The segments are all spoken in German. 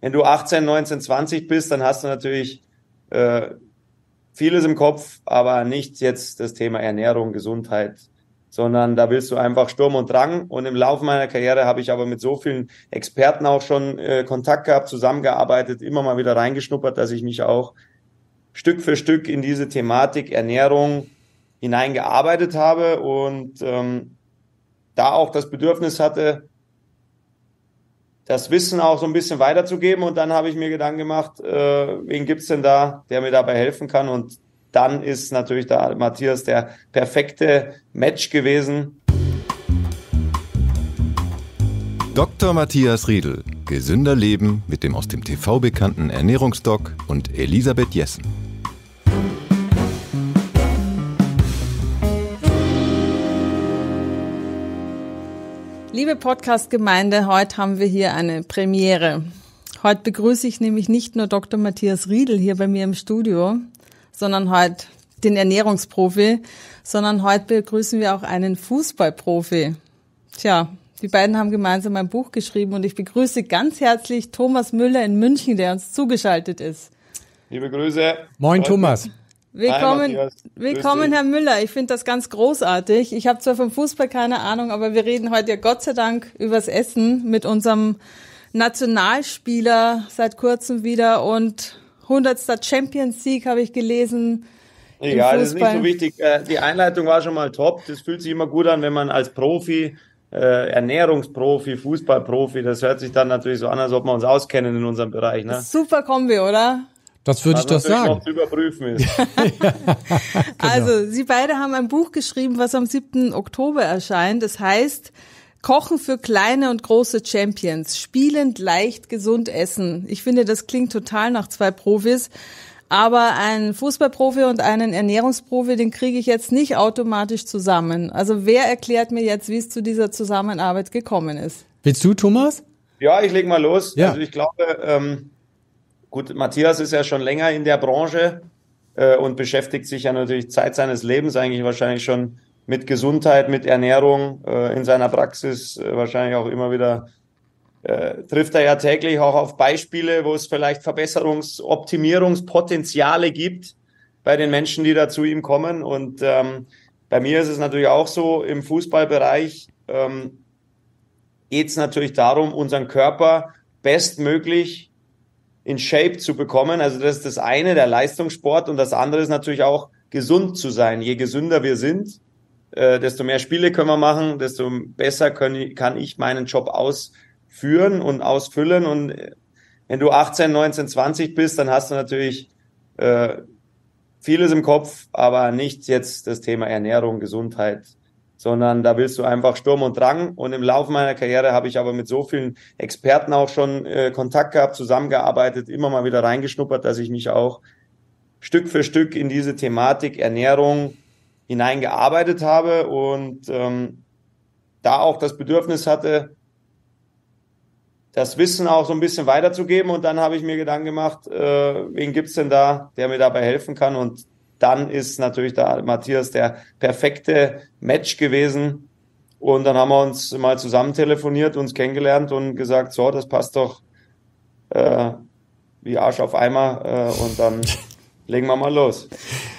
Wenn du 18, 19, 20 bist, dann hast du natürlich äh, vieles im Kopf, aber nicht jetzt das Thema Ernährung, Gesundheit, sondern da willst du einfach Sturm und Drang. Und im Laufe meiner Karriere habe ich aber mit so vielen Experten auch schon äh, Kontakt gehabt, zusammengearbeitet, immer mal wieder reingeschnuppert, dass ich mich auch Stück für Stück in diese Thematik Ernährung hineingearbeitet habe und ähm, da auch das Bedürfnis hatte, das Wissen auch so ein bisschen weiterzugeben. Und dann habe ich mir Gedanken gemacht, äh, wen es denn da, der mir dabei helfen kann? Und dann ist natürlich da Matthias der perfekte Match gewesen. Dr. Matthias Riedel, gesünder Leben mit dem aus dem TV bekannten Ernährungsdoc und Elisabeth Jessen. Liebe Podcast-Gemeinde, heute haben wir hier eine Premiere. Heute begrüße ich nämlich nicht nur Dr. Matthias Riedel hier bei mir im Studio, sondern heute den Ernährungsprofi, sondern heute begrüßen wir auch einen Fußballprofi. Tja, die beiden haben gemeinsam ein Buch geschrieben und ich begrüße ganz herzlich Thomas Müller in München, der uns zugeschaltet ist. Liebe Grüße. Moin Freut Thomas. Willkommen, Hi, willkommen Herr Müller. Ich finde das ganz großartig. Ich habe zwar vom Fußball keine Ahnung, aber wir reden heute ja Gott sei Dank übers Essen mit unserem Nationalspieler seit kurzem wieder und 100. Champions League habe ich gelesen. Egal, das ist nicht so wichtig. Äh, die Einleitung war schon mal top. Das fühlt sich immer gut an, wenn man als Profi, äh, Ernährungsprofi, Fußballprofi, das hört sich dann natürlich so an, als ob wir uns auskennen in unserem Bereich. Ne? Super Kombi, oder? Das würde also ich doch sagen. Genau. also, Sie beide haben ein Buch geschrieben, was am 7. Oktober erscheint. Das heißt, Kochen für kleine und große Champions. Spielend, leicht, gesund essen. Ich finde, das klingt total nach zwei Profis. Aber einen Fußballprofi und einen Ernährungsprofi, den kriege ich jetzt nicht automatisch zusammen. Also wer erklärt mir jetzt, wie es zu dieser Zusammenarbeit gekommen ist? Willst du, Thomas? Ja, ich leg mal los. Ja. Also ich glaube, ähm, Gut, Matthias ist ja schon länger in der Branche äh, und beschäftigt sich ja natürlich Zeit seines Lebens eigentlich wahrscheinlich schon mit Gesundheit, mit Ernährung äh, in seiner Praxis, äh, wahrscheinlich auch immer wieder äh, trifft er ja täglich auch auf Beispiele, wo es vielleicht Verbesserungs-, Optimierungspotenziale gibt bei den Menschen, die da zu ihm kommen. Und ähm, bei mir ist es natürlich auch so, im Fußballbereich ähm, geht es natürlich darum, unseren Körper bestmöglich in Shape zu bekommen. Also das ist das eine, der Leistungssport. Und das andere ist natürlich auch, gesund zu sein. Je gesünder wir sind, äh, desto mehr Spiele können wir machen, desto besser können, kann ich meinen Job ausführen und ausfüllen. Und äh, wenn du 18, 19, 20 bist, dann hast du natürlich äh, vieles im Kopf, aber nicht jetzt das Thema Ernährung, Gesundheit, sondern da willst du einfach Sturm und Drang. Und im Laufe meiner Karriere habe ich aber mit so vielen Experten auch schon äh, Kontakt gehabt, zusammengearbeitet, immer mal wieder reingeschnuppert, dass ich mich auch Stück für Stück in diese Thematik Ernährung hineingearbeitet habe und ähm, da auch das Bedürfnis hatte, das Wissen auch so ein bisschen weiterzugeben. Und dann habe ich mir Gedanken gemacht, äh, wen es denn da, der mir dabei helfen kann? Und dann ist natürlich da Matthias der perfekte Match gewesen. Und dann haben wir uns mal zusammen telefoniert, uns kennengelernt und gesagt, so, das passt doch äh, wie Arsch auf Eimer. Äh, und dann legen wir mal los.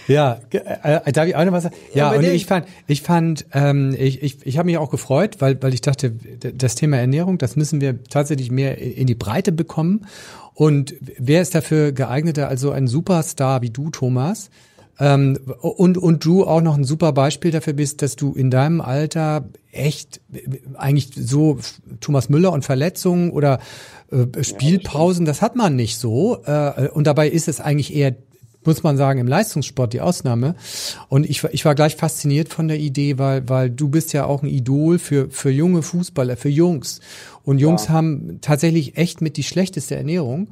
Ja, äh, äh, darf ich auch noch was sagen? Ja, und ich fand, ich fand, ähm, ich, ich, ich habe mich auch gefreut, weil, weil ich dachte, das Thema Ernährung, das müssen wir tatsächlich mehr in die Breite bekommen. Und wer ist dafür geeigneter als so ein Superstar wie du, Thomas? Ähm, und, und du auch noch ein super Beispiel dafür bist, dass du in deinem Alter echt eigentlich so Thomas Müller und Verletzungen oder äh, Spielpausen, das hat man nicht so. Äh, und dabei ist es eigentlich eher muss man sagen, im Leistungssport die Ausnahme. Und ich, ich war gleich fasziniert von der Idee, weil, weil du bist ja auch ein Idol für, für junge Fußballer, für Jungs. Und Jungs ja. haben tatsächlich echt mit die schlechteste Ernährung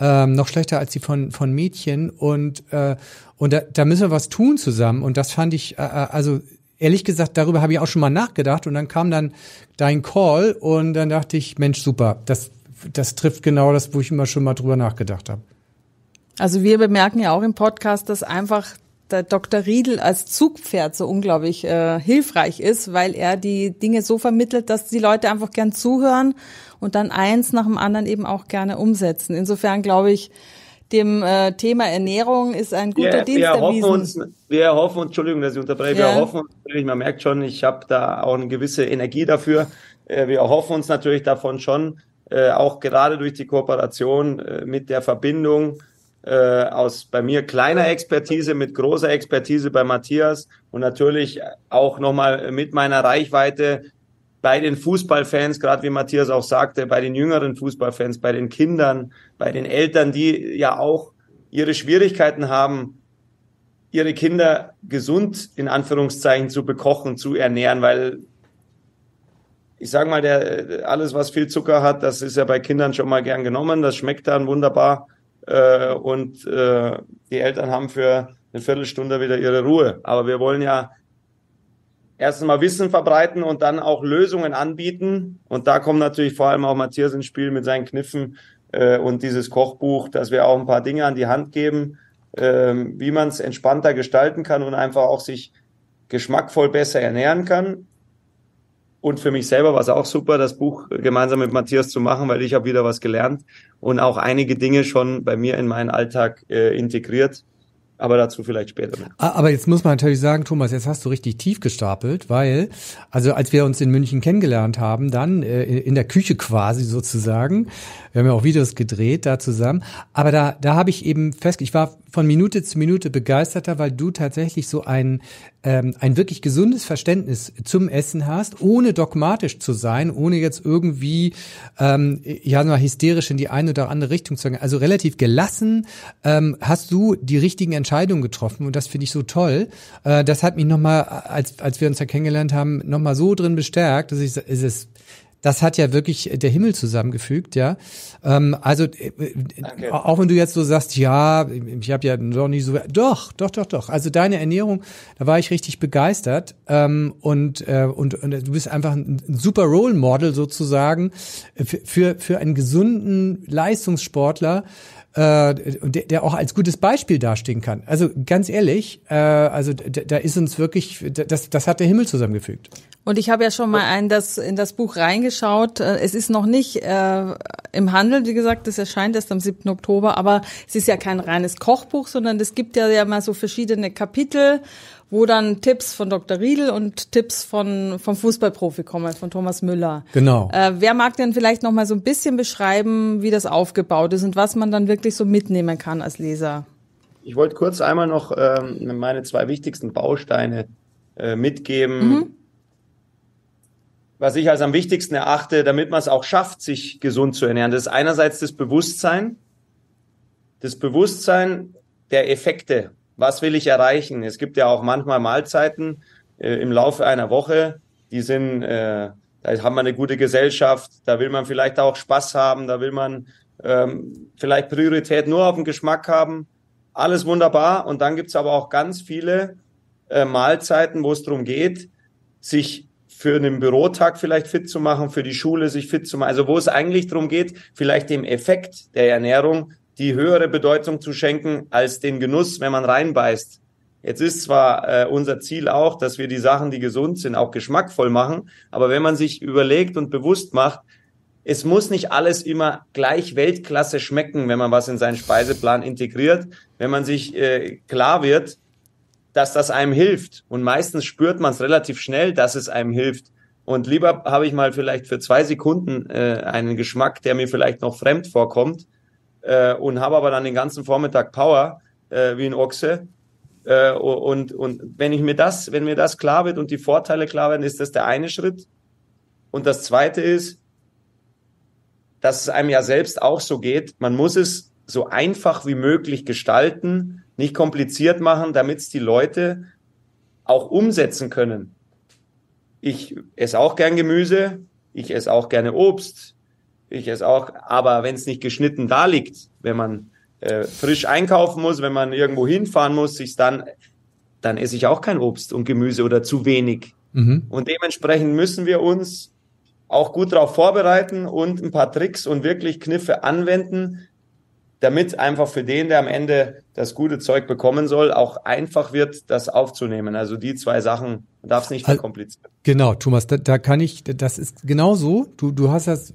ähm, noch schlechter als die von, von Mädchen. Und, äh, und da, da müssen wir was tun zusammen. Und das fand ich, äh, äh, also ehrlich gesagt, darüber habe ich auch schon mal nachgedacht. Und dann kam dann dein Call und dann dachte ich, Mensch, super, das, das trifft genau das, wo ich immer schon mal drüber nachgedacht habe. Also wir bemerken ja auch im Podcast, dass einfach der Dr. Riedel als Zugpferd so unglaublich äh, hilfreich ist, weil er die Dinge so vermittelt, dass die Leute einfach gern zuhören und dann eins nach dem anderen eben auch gerne umsetzen. Insofern glaube ich, dem äh, Thema Ernährung ist ein guter yeah, Dienst wir erhoffen uns, wir erhoffen uns, Entschuldigung, dass ich unterbreche, yeah. wir erhoffen uns, man merkt schon, ich habe da auch eine gewisse Energie dafür. Äh, wir erhoffen uns natürlich davon schon, äh, auch gerade durch die Kooperation äh, mit der Verbindung äh, aus bei mir kleiner Expertise mit großer Expertise bei Matthias und natürlich auch nochmal mit meiner Reichweite bei den Fußballfans, gerade wie Matthias auch sagte, bei den jüngeren Fußballfans, bei den Kindern, bei den Eltern, die ja auch ihre Schwierigkeiten haben, ihre Kinder gesund in Anführungszeichen zu bekochen, zu ernähren, weil ich sage mal, der, alles, was viel Zucker hat, das ist ja bei Kindern schon mal gern genommen, das schmeckt dann wunderbar äh, und äh, die Eltern haben für eine Viertelstunde wieder ihre Ruhe. Aber wir wollen ja erstens mal Wissen verbreiten und dann auch Lösungen anbieten. Und da kommt natürlich vor allem auch Matthias ins Spiel mit seinen Kniffen äh, und dieses Kochbuch, dass wir auch ein paar Dinge an die Hand geben, äh, wie man es entspannter gestalten kann und einfach auch sich geschmackvoll besser ernähren kann. Und für mich selber war es auch super, das Buch gemeinsam mit Matthias zu machen, weil ich habe wieder was gelernt und auch einige Dinge schon bei mir in meinen Alltag äh, integriert. Aber dazu vielleicht später. Mehr. Ah, aber jetzt muss man natürlich sagen, Thomas, jetzt hast du richtig tief gestapelt, weil, also als wir uns in München kennengelernt haben, dann äh, in der Küche quasi sozusagen, wir haben ja auch Videos gedreht da zusammen, aber da, da habe ich eben fest, ich war von Minute zu Minute begeisterter, weil du tatsächlich so ein ähm, ein wirklich gesundes Verständnis zum Essen hast, ohne dogmatisch zu sein, ohne jetzt irgendwie ähm, ja nur hysterisch in die eine oder andere Richtung zu gehen. Also relativ gelassen ähm, hast du die richtigen Entscheidungen getroffen und das finde ich so toll. Äh, das hat mich nochmal, als, als wir uns ja kennengelernt haben, nochmal so drin bestärkt, dass ich es ist das hat ja wirklich äh, der Himmel zusammengefügt, ja. Ähm, also äh, äh auch wenn du jetzt so sagst, ja, ich habe ja noch nie so, doch, doch, doch, doch. Also deine Ernährung, da war ich richtig begeistert ähm, und, äh, und und du bist einfach ein super Role Model sozusagen äh, für für einen gesunden Leistungssportler. Äh, der, der auch als gutes Beispiel dastehen kann. Also ganz ehrlich, äh, also da, da ist uns wirklich, das, das hat der Himmel zusammengefügt. Und ich habe ja schon mal äh. ein, das, in das Buch reingeschaut. Äh, es ist noch nicht äh, im Handel, wie gesagt, das erscheint erst am 7. Oktober, aber es ist ja kein reines Kochbuch, sondern es gibt ja, ja mal so verschiedene Kapitel, wo dann Tipps von Dr. Riedel und Tipps von, vom Fußballprofi kommen, von Thomas Müller. Genau. Äh, wer mag denn vielleicht noch mal so ein bisschen beschreiben, wie das aufgebaut ist und was man dann wirklich so mitnehmen kann als Leser? Ich wollte kurz einmal noch ähm, meine zwei wichtigsten Bausteine äh, mitgeben. Mhm was ich als am wichtigsten erachte, damit man es auch schafft, sich gesund zu ernähren. Das ist einerseits das Bewusstsein, das Bewusstsein der Effekte. Was will ich erreichen? Es gibt ja auch manchmal Mahlzeiten äh, im Laufe einer Woche, die sind, äh, da haben wir eine gute Gesellschaft, da will man vielleicht auch Spaß haben, da will man ähm, vielleicht Priorität nur auf den Geschmack haben. Alles wunderbar. Und dann gibt es aber auch ganz viele äh, Mahlzeiten, wo es darum geht, sich für einen Bürotag vielleicht fit zu machen, für die Schule sich fit zu machen. Also wo es eigentlich darum geht, vielleicht dem Effekt der Ernährung die höhere Bedeutung zu schenken als den Genuss, wenn man reinbeißt. Jetzt ist zwar äh, unser Ziel auch, dass wir die Sachen, die gesund sind, auch geschmackvoll machen, aber wenn man sich überlegt und bewusst macht, es muss nicht alles immer gleich Weltklasse schmecken, wenn man was in seinen Speiseplan integriert. Wenn man sich äh, klar wird, dass das einem hilft. Und meistens spürt man es relativ schnell, dass es einem hilft. Und lieber habe ich mal vielleicht für zwei Sekunden äh, einen Geschmack, der mir vielleicht noch fremd vorkommt, äh, und habe aber dann den ganzen Vormittag Power äh, wie ein Ochse. Äh, und, und wenn ich mir das, wenn mir das klar wird und die Vorteile klar werden, ist das der eine Schritt. Und das zweite ist, dass es einem ja selbst auch so geht. Man muss es so einfach wie möglich gestalten, nicht kompliziert machen, damit es die Leute auch umsetzen können. Ich esse auch gern Gemüse, ich esse auch gerne Obst, ich esse auch, aber wenn es nicht geschnitten da liegt, wenn man äh, frisch einkaufen muss, wenn man irgendwo hinfahren muss, sich dann, dann esse ich auch kein Obst und Gemüse oder zu wenig. Mhm. Und dementsprechend müssen wir uns auch gut darauf vorbereiten und ein paar Tricks und wirklich Kniffe anwenden, damit einfach für den, der am Ende das gute Zeug bekommen soll, auch einfach wird, das aufzunehmen. Also die zwei Sachen darf es nicht also, verkomplizieren. Also, genau, Thomas, da, da kann ich, das ist genau so. Du, du hast das,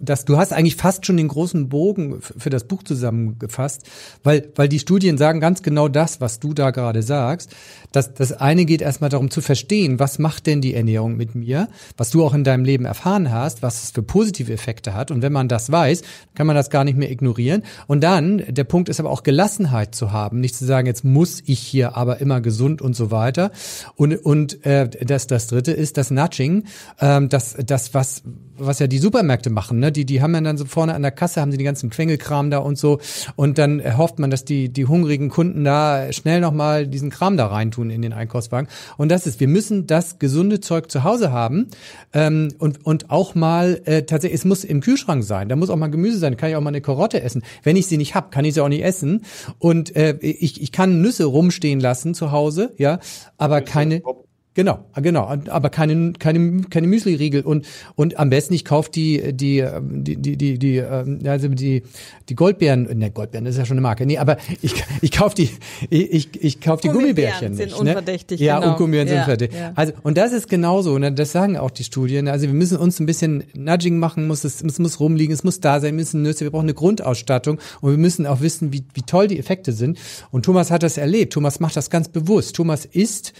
das, du hast eigentlich fast schon den großen Bogen für das Buch zusammengefasst, weil, weil die Studien sagen ganz genau das, was du da gerade sagst. Das, das eine geht erstmal darum zu verstehen, was macht denn die Ernährung mit mir, was du auch in deinem Leben erfahren hast, was es für positive Effekte hat. Und wenn man das weiß, kann man das gar nicht mehr ignorieren. Und dann, der Punkt ist aber auch Gelassenheit zu haben, nicht zu sagen, jetzt muss ich hier aber immer gesund und so weiter. Und, und äh, das, das dritte ist das Nudging, ähm, das, das was, was ja die Supermärkte machen, ne? Die, die haben ja dann so vorne an der Kasse, haben sie den ganzen Quengelkram da und so. Und dann erhofft man, dass die, die hungrigen Kunden da schnell nochmal diesen Kram da reintun in den Einkaufswagen. Und das ist, wir müssen das gesunde Zeug zu Hause haben ähm, und, und auch mal äh, tatsächlich, es muss im Kühlschrank sein, da muss auch mal Gemüse sein, da kann ich auch mal eine Karotte essen. Wenn ich sie nicht hab, kann ich sie auch nicht essen. Und äh, ich, ich kann Nüsse rumstehen lassen zu Hause, ja, aber keine. Ob, Genau, ah, genau, aber keine keine keine Müsli-Riegel und und am besten ich kaufe ähm, die die die die die ähm, die also die die Goldbeeren, ne Goldbeeren das ist ja schon eine Marke. Nee, aber ich ich kaufe die ich ich kaufe die Gummibärchen Gummibärchen sind nicht, ne? unverdächtig, ne? Ja, genau. und Gummibären ja, sind unverdächtig. Ja. Also und das ist genauso, ne? das sagen auch die Studien, also wir müssen uns ein bisschen Nudging machen, muss es, es muss rumliegen, es muss da sein, wir müssen Nüsse, wir brauchen eine Grundausstattung und wir müssen auch wissen, wie wie toll die Effekte sind und Thomas hat das erlebt. Thomas macht das ganz bewusst. Thomas isst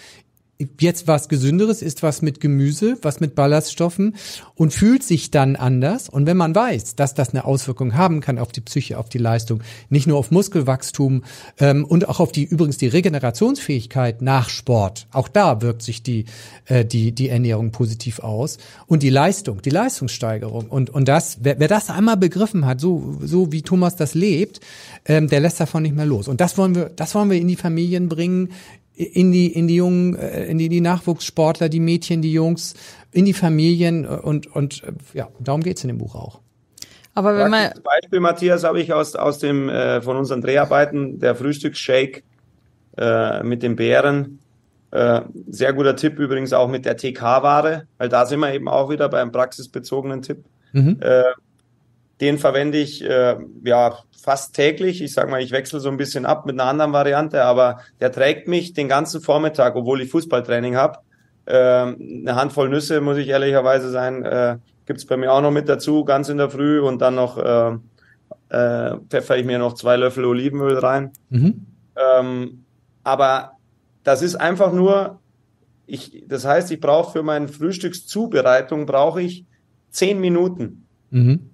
jetzt was Gesünderes, isst was mit Gemüse, was mit Ballaststoffen und fühlt sich dann anders. Und wenn man weiß, dass das eine Auswirkung haben kann auf die Psyche, auf die Leistung, nicht nur auf Muskelwachstum ähm, und auch auf die übrigens die Regenerationsfähigkeit nach Sport, auch da wirkt sich die, äh, die, die Ernährung positiv aus und die Leistung, die Leistungssteigerung. Und, und das, wer, wer das einmal begriffen hat, so, so wie Thomas das lebt, ähm, der lässt davon nicht mehr los. Und das wollen wir, das wollen wir in die Familien bringen, in die, in die jungen, äh, in die, die Nachwuchssportler, die Mädchen, die Jungs, in die Familien äh, und, und äh, ja, darum geht's in dem Buch auch. Aber wenn man Beispiel, Matthias, habe ich aus, aus dem, äh, von unseren Dreharbeiten, der Frühstücksshake äh, mit den Bären äh, sehr guter Tipp übrigens auch mit der TK-Ware, weil da sind wir eben auch wieder beim praxisbezogenen Tipp. Mhm. Den verwende ich äh, ja fast täglich. Ich sage mal, ich wechsle so ein bisschen ab mit einer anderen Variante, aber der trägt mich den ganzen Vormittag, obwohl ich Fußballtraining habe. Ähm, eine Handvoll Nüsse, muss ich ehrlicherweise sein, äh, gibt bei mir auch noch mit dazu, ganz in der Früh und dann noch äh, äh, pfeffer ich mir noch zwei Löffel Olivenöl rein. Mhm. Ähm, aber das ist einfach nur, ich, das heißt, ich brauche für meine Frühstückszubereitung brauche ich zehn Minuten. Mhm.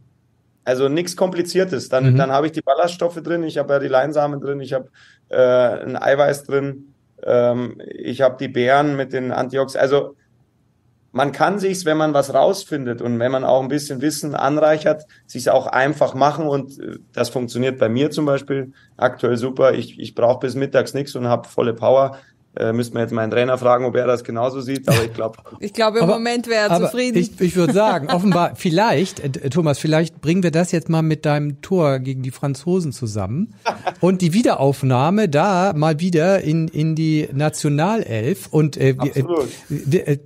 Also nichts Kompliziertes. Dann, mhm. dann habe ich die Ballaststoffe drin, ich habe ja die Leinsamen drin, ich habe äh, ein Eiweiß drin, ähm, ich habe die Beeren mit den Antioxidantien. Also man kann sich's, wenn man was rausfindet und wenn man auch ein bisschen Wissen anreichert, sich's auch einfach machen und äh, das funktioniert bei mir zum Beispiel aktuell super. Ich, ich brauche bis mittags nichts und habe volle Power. Äh, müssen wir jetzt meinen Trainer fragen, ob er das genauso sieht, aber ich glaube. ich glaube, im aber, Moment wäre er zufrieden. Ich, ich würde sagen, offenbar, vielleicht, äh, Thomas, vielleicht bringen wir das jetzt mal mit deinem Tor gegen die Franzosen zusammen und die Wiederaufnahme da mal wieder in, in die Nationalelf und äh, äh Absolut. äh,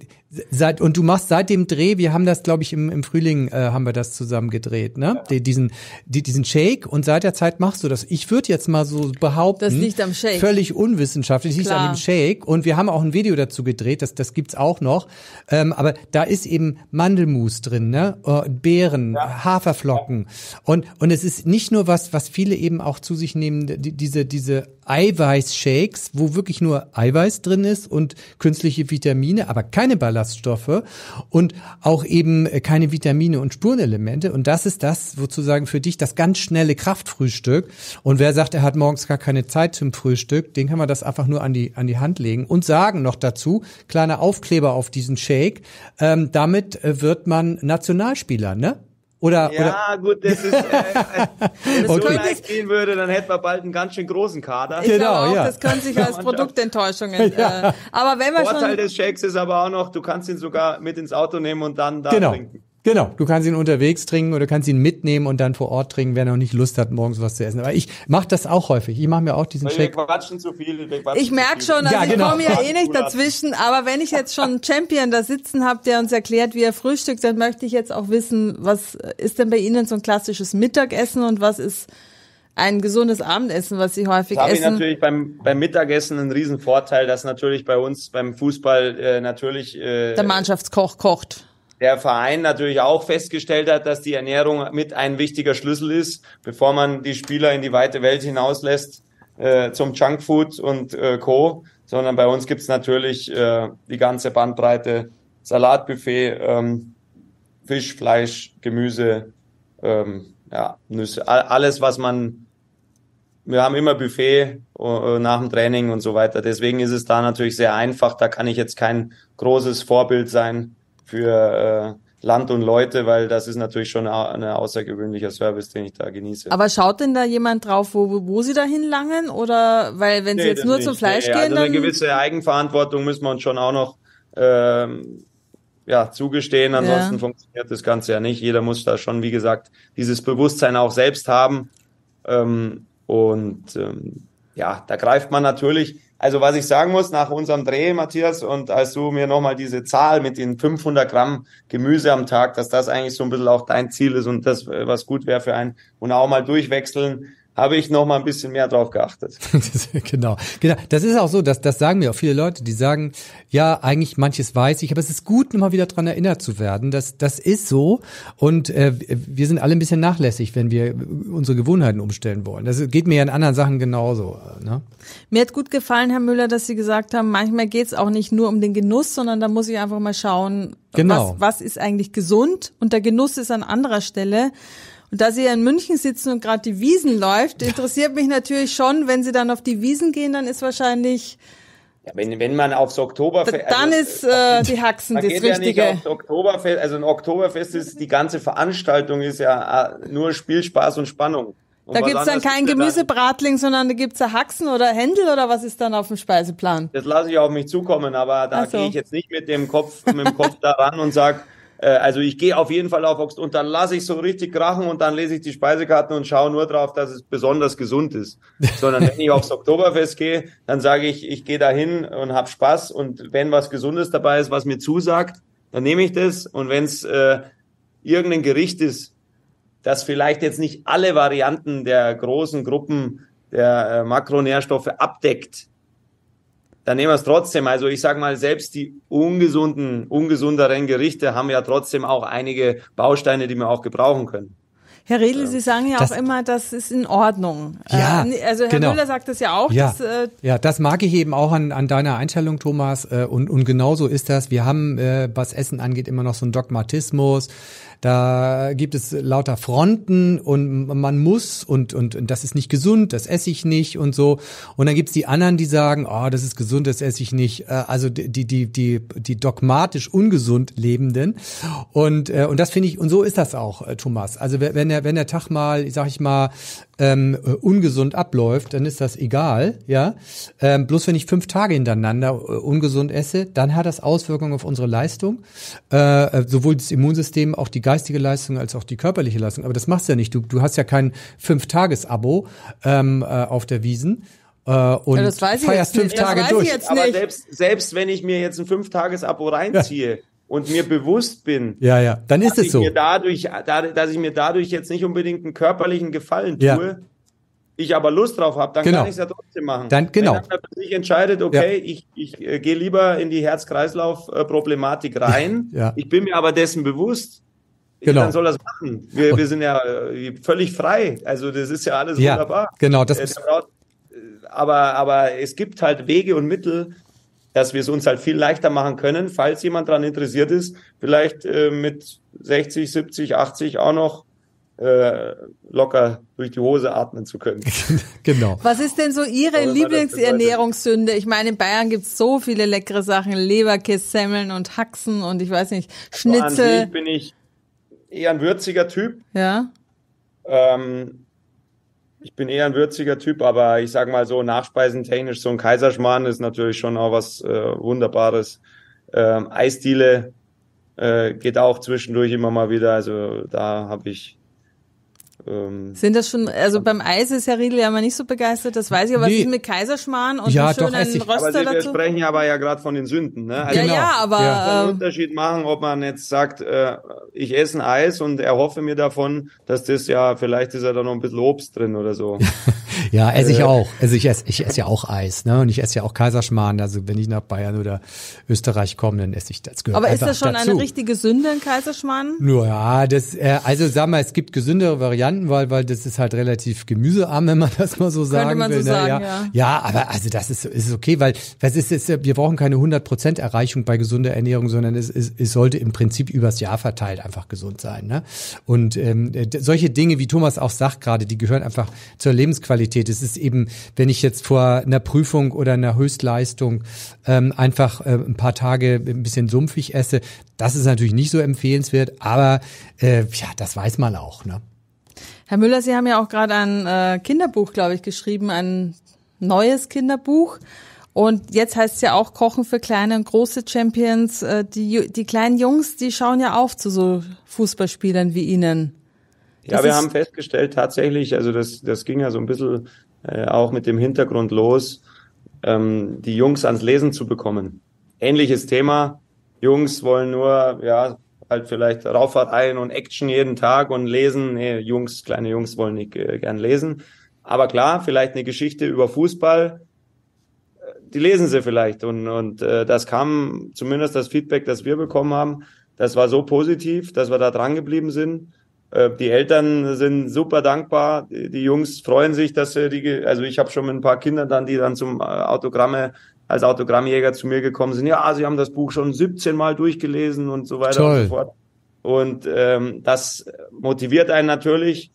Seit, und du machst seit dem Dreh, wir haben das, glaube ich, im, im Frühling äh, haben wir das zusammen gedreht, ne? Ja. diesen, die, diesen Shake und seit der Zeit machst du das. Ich würde jetzt mal so behaupten, das liegt am Shake. völlig unwissenschaftlich, das liegt an dem Shake. Und wir haben auch ein Video dazu gedreht, das, das gibt's auch noch. Ähm, aber da ist eben Mandelmus drin, ne? Äh, Beeren, ja. Haferflocken. Ja. Und, und es ist nicht nur was, was viele eben auch zu sich nehmen, die, diese, diese Eiweißshakes, wo wirklich nur Eiweiß drin ist und künstliche Vitamine, aber keine Ballaststoffe und auch eben äh, keine Vitamine und Spurenelemente. Und das ist das sozusagen für dich das ganz schnelle Kraftfrühstück. Und wer sagt, er hat morgens gar keine Zeit zum Frühstück, den kann man das einfach nur an die, an die Hand legen und sagen noch dazu, kleiner Aufkleber auf diesen Shake, ähm, damit äh, wird man Nationalspieler, ne? Oder, ja, oder? gut, das ist, äh, wenn es okay. so leicht gehen würde, dann hätten wir bald einen ganz schön großen Kader. Genau, ich genau, auch, ja. das können sich als Produktenttäuschungen. Ja. Äh, aber wenn wir Vorteil schon, des Shakes ist aber auch noch, du kannst ihn sogar mit ins Auto nehmen und dann da genau. trinken. Genau, du kannst ihn unterwegs trinken oder kannst ihn mitnehmen und dann vor Ort trinken, wer noch nicht Lust hat, morgens was zu essen. Aber ich mache das auch häufig. Ich mache mir auch diesen Shake. Wir quatschen zu viel. Quatschen ich merke schon, also ja, genau. ich komme ja eh nicht dazwischen. Aber wenn ich jetzt schon einen Champion da sitzen habe, der uns erklärt, wie er frühstückt, dann möchte ich jetzt auch wissen, was ist denn bei Ihnen so ein klassisches Mittagessen und was ist ein gesundes Abendessen, was sie häufig da essen. Habe ich natürlich beim, beim Mittagessen einen riesen Vorteil, dass natürlich bei uns beim Fußball äh, natürlich äh, der Mannschaftskoch kocht der Verein natürlich auch festgestellt hat, dass die Ernährung mit ein wichtiger Schlüssel ist, bevor man die Spieler in die weite Welt hinauslässt äh, zum Junkfood und äh, Co. Sondern bei uns gibt's natürlich äh, die ganze Bandbreite Salatbuffet, ähm, Fisch, Fleisch, Gemüse, ähm, ja, Nüsse, alles, was man wir haben immer Buffet äh, nach dem Training und so weiter. Deswegen ist es da natürlich sehr einfach. Da kann ich jetzt kein großes Vorbild sein, für äh, Land und Leute, weil das ist natürlich schon ein außergewöhnlicher Service, den ich da genieße. Aber schaut denn da jemand drauf, wo, wo sie da hinlangen? Oder weil wenn nee, sie jetzt nur nicht. zum Fleisch nee, gehen. Also dann eine gewisse Eigenverantwortung müssen wir uns schon auch noch ähm, ja, zugestehen. Ansonsten ja. funktioniert das Ganze ja nicht. Jeder muss da schon, wie gesagt, dieses Bewusstsein auch selbst haben. Ähm, und ähm, ja, da greift man natürlich. Also was ich sagen muss, nach unserem Dreh, Matthias, und als du mir nochmal diese Zahl mit den 500 Gramm Gemüse am Tag, dass das eigentlich so ein bisschen auch dein Ziel ist und das, äh, was gut wäre für einen, und auch mal durchwechseln, habe ich noch mal ein bisschen mehr drauf geachtet. genau, genau. Das ist auch so, dass das sagen mir auch viele Leute, die sagen, ja, eigentlich manches weiß ich, aber es ist gut, immer wieder dran erinnert zu werden. Das, das ist so. Und äh, wir sind alle ein bisschen nachlässig, wenn wir unsere Gewohnheiten umstellen wollen. Das geht mir ja in anderen Sachen genauso. Ne? Mir hat gut gefallen, Herr Müller, dass Sie gesagt haben, manchmal geht es auch nicht nur um den Genuss, sondern da muss ich einfach mal schauen, genau. was, was ist eigentlich gesund und der Genuss ist an anderer Stelle. Und da Sie ja in München sitzen und gerade die Wiesen läuft, interessiert mich natürlich schon, wenn Sie dann auf die Wiesen gehen, dann ist wahrscheinlich ja, wenn, wenn man aufs Oktoberfest. Also dann ist äh, die Haxen das geht Richtige. Ja nicht aufs Oktoberfest, also ein Oktoberfest ist, die ganze Veranstaltung ist ja äh, nur Spielspaß und Spannung. Und da gibt's dann kein Gemüsebratling, sondern da gibt's ja Haxen oder Händel oder was ist dann auf dem Speiseplan? Das lasse ich auf mich zukommen, aber da so. gehe ich jetzt nicht mit dem Kopf, mit dem Kopf daran und sag äh, also ich gehe auf jeden Fall auf Obst und dann lasse ich so richtig krachen und dann lese ich die Speisekarten und schaue nur drauf, dass es besonders gesund ist. Sondern wenn ich aufs Oktoberfest gehe, dann sage ich, ich gehe dahin und hab Spaß und wenn was Gesundes dabei ist, was mir zusagt, dann nehme ich das und wenn es äh, irgendein Gericht ist, das vielleicht jetzt nicht alle Varianten der großen Gruppen der äh, Makronährstoffe abdeckt, dann nehmen wir es trotzdem. Also ich sage mal, selbst die ungesunden, ungesunderen Gerichte haben ja trotzdem auch einige Bausteine, die wir auch gebrauchen können. Herr Redl, Sie sagen ja das, auch immer, das ist in Ordnung. Ja, äh, also Herr genau. Müller sagt das ja auch. Ja, dass, äh ja das mag ich eben auch an, an deiner Einstellung, Thomas. Äh, und, und genauso ist das. Wir haben, äh, was Essen angeht, immer noch so einen Dogmatismus. Da gibt es lauter Fronten und man muss und, und, und das ist nicht gesund, das esse ich nicht und so. Und dann gibt's die anderen, die sagen, oh, das ist gesund, das esse ich nicht. Äh, also die, die, die, die dogmatisch ungesund Lebenden. Und, äh, und das finde ich, und so ist das auch, äh, Thomas. Also wenn der, wenn der Tag mal, sag ich mal, ähm, ungesund abläuft, dann ist das egal, ja. Ähm, bloß wenn ich fünf Tage hintereinander ungesund esse, dann hat das Auswirkungen auf unsere Leistung, äh, sowohl das Immunsystem, auch die geistige Leistung als auch die körperliche Leistung. Aber das machst du ja nicht. Du, du hast ja kein Fünf-Tages-Abo ähm, äh, auf der Wiesen. Äh, und ja, feierst fünf nicht. Tage durch. Aber selbst, selbst wenn ich mir jetzt ein Fünf-Tages-Abo reinziehe, ja und mir bewusst bin, ja, ja. Dann ist dass, es ich so. mir dadurch, dass ich mir dadurch jetzt nicht unbedingt einen körperlichen Gefallen tue, ja. ich aber Lust drauf habe, dann genau. kann ich es ja trotzdem machen. Dann, genau. Wenn dann sich entscheidet, okay, ja. ich, ich äh, gehe lieber in die Herz-Kreislauf-Problematik äh, rein, ja. ich bin mir aber dessen bewusst, Genau. Dann soll das machen. Wir, wir, sind ja äh, völlig frei. Also das ist ja alles ja, wunderbar. Genau, das äh, ist äh, aber, aber es gibt halt Wege und Mittel, dass wir es uns halt viel leichter machen können, falls jemand daran interessiert ist, vielleicht äh, mit 60, 70, 80 auch noch äh, locker durch die Hose atmen zu können. genau. Was ist denn so Ihre Lieblingsernährungssünde? Ich meine, in Bayern gibt es so viele leckere Sachen, Leberkiss, Semmeln und Haxen und ich weiß nicht, Schnitzel. So an sich bin ich eher ein würziger Typ. Ja. Ähm, ich bin eher ein würziger Typ, aber ich sag mal so, nachspeisentechnisch, so ein Kaiserschmarrn ist natürlich schon auch was äh, Wunderbares. Ähm, Eisdiele äh, geht auch zwischendurch immer mal wieder. Also da habe ich ähm, Sind das schon, also beim Eis ist Herr Riedel ja mal nicht so begeistert, das weiß ich, aber nee. was ist mit Kaiserschmarrn und ja, schönen doch, Röster aber Wir sprechen aber ja gerade von den Sünden, ne? Also ja, genau. ja, aber... Ja. Einen ähm, Unterschied machen, ob man jetzt sagt, äh, ich esse ein Eis und erhoffe mir davon, dass das ja, vielleicht ist ja da noch ein bisschen Obst drin oder so. ja, esse ich äh. auch. Also ich esse, ich ess ja auch Eis, ne? Und ich esse ja auch Kaiserschmarrn, also wenn ich nach Bayern oder Österreich komme, dann esse ich das. Gehört aber ist das schon dazu. eine richtige Sünde, ein Kaiserschmarrn? Nur, ja, das, äh, also sag mal, es gibt gesündere Varianten, Varianten, weil, weil das ist halt relativ gemüsearm, wenn man das mal so sagen will. So ne? sagen, ja. ja. ja, aber also das ist, ist okay, weil was ist jetzt, wir brauchen keine 100% Erreichung bei gesunder Ernährung, sondern es, es, es sollte im Prinzip übers Jahr verteilt einfach gesund sein. Ne? Und ähm, äh, solche Dinge, wie Thomas auch sagt gerade, die gehören einfach zur Lebensqualität. Es ist eben, wenn ich jetzt vor einer Prüfung oder einer Höchstleistung ähm, einfach äh, ein paar Tage ein bisschen sumpfig esse, das ist natürlich nicht so empfehlenswert, aber äh, ja, das weiß man auch. Ne? Herr Müller, Sie haben ja auch gerade ein äh, Kinderbuch, glaube ich, geschrieben, ein neues Kinderbuch. Und jetzt heißt es ja auch Kochen für kleine und große Champions. Äh, die, die kleinen Jungs, die schauen ja auf zu so Fußballspielern wie Ihnen. Das ja, wir haben festgestellt tatsächlich, also das, das ging ja so ein bisschen äh, auch mit dem Hintergrund los, ähm, die Jungs ans Lesen zu bekommen. Ähnliches Thema. Jungs wollen nur ja, halt vielleicht Raufereien und Action jeden Tag und lesen. Nee, Jungs, kleine Jungs wollen nicht äh, gern lesen. Aber klar, vielleicht eine Geschichte über Fußball, äh, die lesen sie vielleicht. Und, und äh, das kam zumindest das Feedback, das wir bekommen haben. Das war so positiv, dass wir da dran geblieben sind. Äh, die Eltern sind super dankbar. Die, die Jungs freuen sich, dass sie die, also ich habe schon mit ein paar Kindern dann, die dann zum äh, Autogramme als Autogrammjäger zu mir gekommen sind, ja, sie haben das Buch schon 17 Mal durchgelesen und so weiter Toll. und so fort. Und ähm, das motiviert einen natürlich,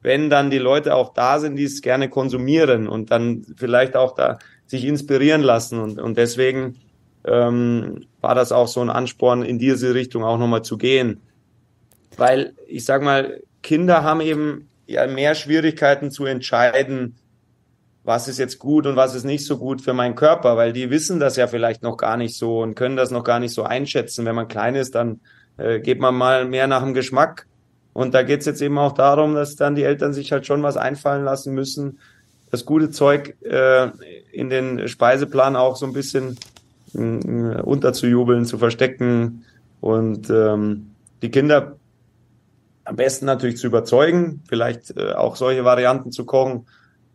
wenn dann die Leute auch da sind, die es gerne konsumieren und dann vielleicht auch da sich inspirieren lassen. Und, und deswegen ähm, war das auch so ein Ansporn, in diese Richtung auch nochmal zu gehen. Weil ich sag mal, Kinder haben eben ja mehr Schwierigkeiten zu entscheiden, was ist jetzt gut und was ist nicht so gut für meinen Körper, weil die wissen das ja vielleicht noch gar nicht so und können das noch gar nicht so einschätzen. Wenn man klein ist, dann äh, geht man mal mehr nach dem Geschmack. Und da geht's jetzt eben auch darum, dass dann die Eltern sich halt schon was einfallen lassen müssen, das gute Zeug äh, in den Speiseplan auch so ein bisschen äh, unterzujubeln, zu verstecken und ähm, die Kinder am besten natürlich zu überzeugen, vielleicht äh, auch solche Varianten zu kochen,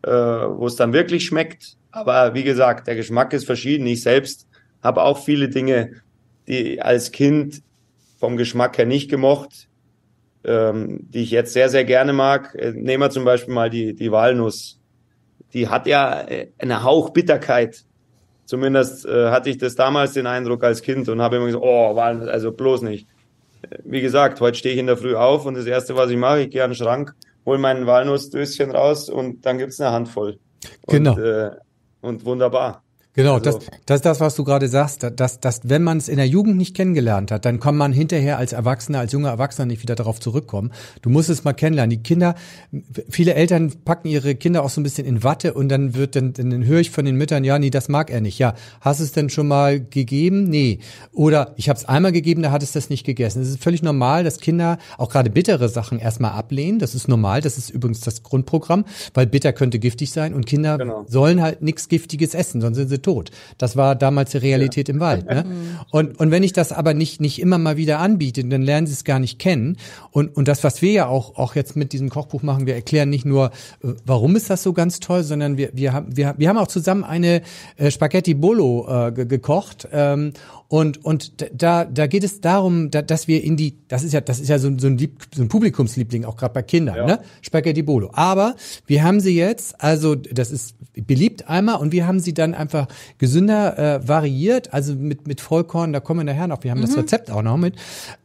äh, wo es dann wirklich schmeckt. Aber wie gesagt, der Geschmack ist verschieden. Ich selbst habe auch viele Dinge, die als Kind vom Geschmack her nicht gemocht, ähm, die ich jetzt sehr, sehr gerne mag. Äh, nehmen wir zum Beispiel mal die, die Walnuss. Die hat ja äh, eine Hauchbitterkeit. Zumindest äh, hatte ich das damals den Eindruck als Kind und habe immer gesagt, oh, Walnuss, also bloß nicht. Äh, wie gesagt, heute stehe ich in der Früh auf und das Erste, was ich mache, ich gehe an den Schrank, hol mein Walnussdöschen raus und dann gibt's eine Handvoll. Genau. Und, äh, und wunderbar. Genau, also, das, das ist das, was du gerade sagst, dass, dass wenn man es in der Jugend nicht kennengelernt hat, dann kann man hinterher als Erwachsener, als junger Erwachsener nicht wieder darauf zurückkommen. Du musst es mal kennenlernen. Die Kinder, viele Eltern packen ihre Kinder auch so ein bisschen in Watte und dann wird, dann, dann höre ich von den Müttern, ja, nee, das mag er nicht. Ja, hast es denn schon mal gegeben? Nee. Oder ich habe es einmal gegeben, da hat es das nicht gegessen. Es ist völlig normal, dass Kinder auch gerade bittere Sachen erstmal ablehnen. Das ist normal, das ist übrigens das Grundprogramm, weil bitter könnte giftig sein und Kinder genau. sollen halt nichts Giftiges essen, sonst sind sie tot. Das war damals die Realität ja. im Wald. Ne? Und, und wenn ich das aber nicht, nicht immer mal wieder anbiete, dann lernen sie es gar nicht kennen. Und, und das, was wir ja auch, auch jetzt mit diesem Kochbuch machen, wir erklären nicht nur, äh, warum ist das so ganz toll, sondern wir, wir, haben, wir, wir haben auch zusammen eine äh, Spaghetti Bolo äh, gekocht. Ähm, und, und da, da geht es darum, da, dass wir in die, das ist ja, das ist ja so, so, ein, Lieb, so ein Publikumsliebling, auch gerade bei Kindern, ja. ne? Spaghetti Bolo. Aber wir haben sie jetzt, also das ist beliebt einmal und wir haben sie dann einfach gesünder äh, variiert, also mit, mit Vollkorn, da kommen wir nachher noch, wir haben mhm. das Rezept auch noch mit.